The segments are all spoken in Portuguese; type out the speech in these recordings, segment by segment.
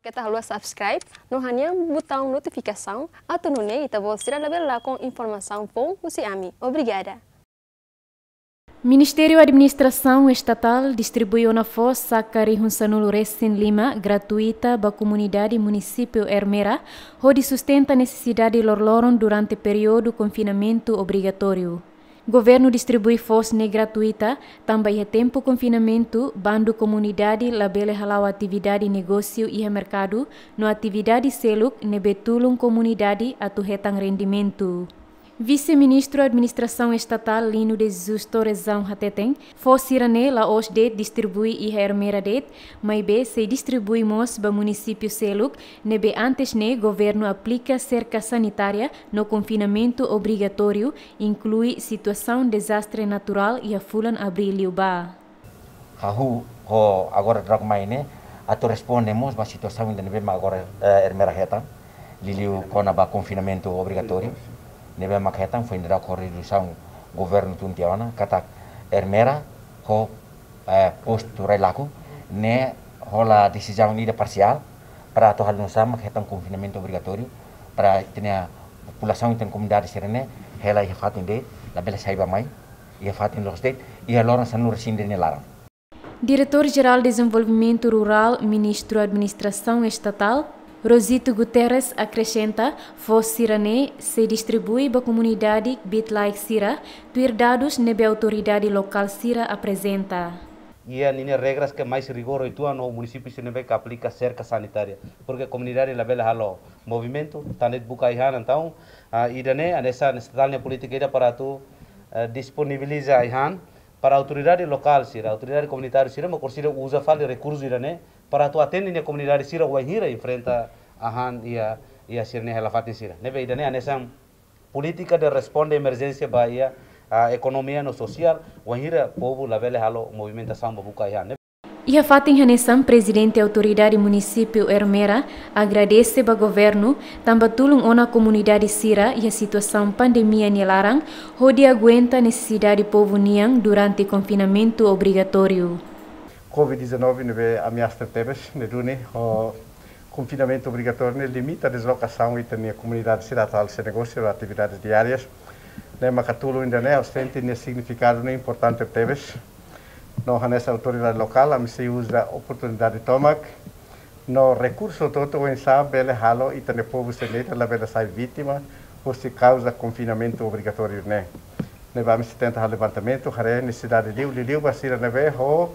Kita tá harus subscribe tá Obrigada. Ministério da Administração Estatal distribuiu na fossa Carihunsanulu Resin Lima gratuita para a comunidade município Hermera, onde sustenta a necessidade de lorloron durante período confinamento obrigatório. Governo distribui fosne gratuita, tambah ia tempo confinamento, bandu comunidade la bele halau atividade e negócio e mercado, no atividade seluk nebetulung comunidade atu hetang rendimento. Vice-ministro da Administração Estatal Lino de Jesus Torresão Hateten, fosse iranela os de distribui e hermera det, mas be se distribui mos ba município Seluk, nebe antes ne governo aplica cerca sanitária no confinamento obrigatório, inclui situação desastre natural e a fulan abril ba. Ahu, ho agora drag mai ne, ato respondemos ba situação ainda nebe ma agora eh, hermera heta, liliu kona ba confinamento obrigatório nebe maketan findera korri duzan gobernu tuntia bana, katak ermera ho eh, posturelako, ne rola decisão unida parcial para a no sama que confinamento obrigatório para ter a população tem comunidade serene ela ia fatin de la bela saiba mai ia fatin los de e alora sanu resinde nelara Diretor-Geral de Desenvolvimento Rural, Ministro da Administração Estatal, Rosito Guterres acrescenta: Voz Sirane se distribui para a comunidade Bitlai Sira, dados nebe autoridade local Sira apresenta. E é regras que mais rigor e tua no município se nebe que aplica cerca sanitária, porque a comunidade la bela halo movimento, tanet buka ihan então, uh, a anessa nestatalnya política para tu eh, disponibiliza ihan para autoridades autoridade local sira, comunitarias, autoridade comunitária sira, mas usa de recursos né, para tu atender a comunidade sira o ainda enfrenta a han e a e a sira né ela faz sira. Né veio né nessa política de responder emergência Bahia, a economia no social, o ainda povo la vela halo movimentação babuca ia, né E a Fatin Hanesan, presidente da autoridade município Hermera, agradece ao governo também tulung ona comunidade Sira e a situação pandemia nilarang, hodi aguenta a necessidade do povo niang durante o confinamento obrigatório. COVID-19 neve ameaça tebes, nedune, o confinamento obrigatório limita a deslocação e também a comunidade cidadal se negócio atividades diárias. Né, mas ainda né, o significado é importante tebes, no nessa autoridade local, a se usa oportunidade de tomar, no recurso todo o ensaio bela halo e também povo se leita la bela sai vítima, ou se causa confinamento obrigatório, né? Ne vamos tentar levantamento, haré necessidade liu, liu, basira neve, ou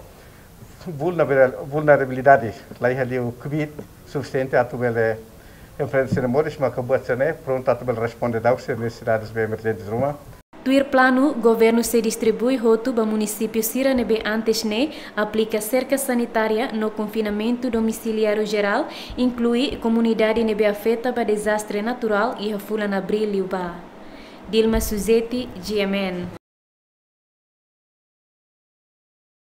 vulnerabilidade, lá ia liu, covid, suficiente a tu bela enfrentar-se na morte, mas acabou a ser, né? Pronto, a tu bela responde, dá-se necessidades bem emergentes, uma. Tuir plano, governo se distribui roto para município Siranebe Antesne, aplica cerca sanitária no confinamento domiciliário geral, inclui comunidade nebe afeta para desastre natural e refula na Brilho Dilma Suzetti, GMN.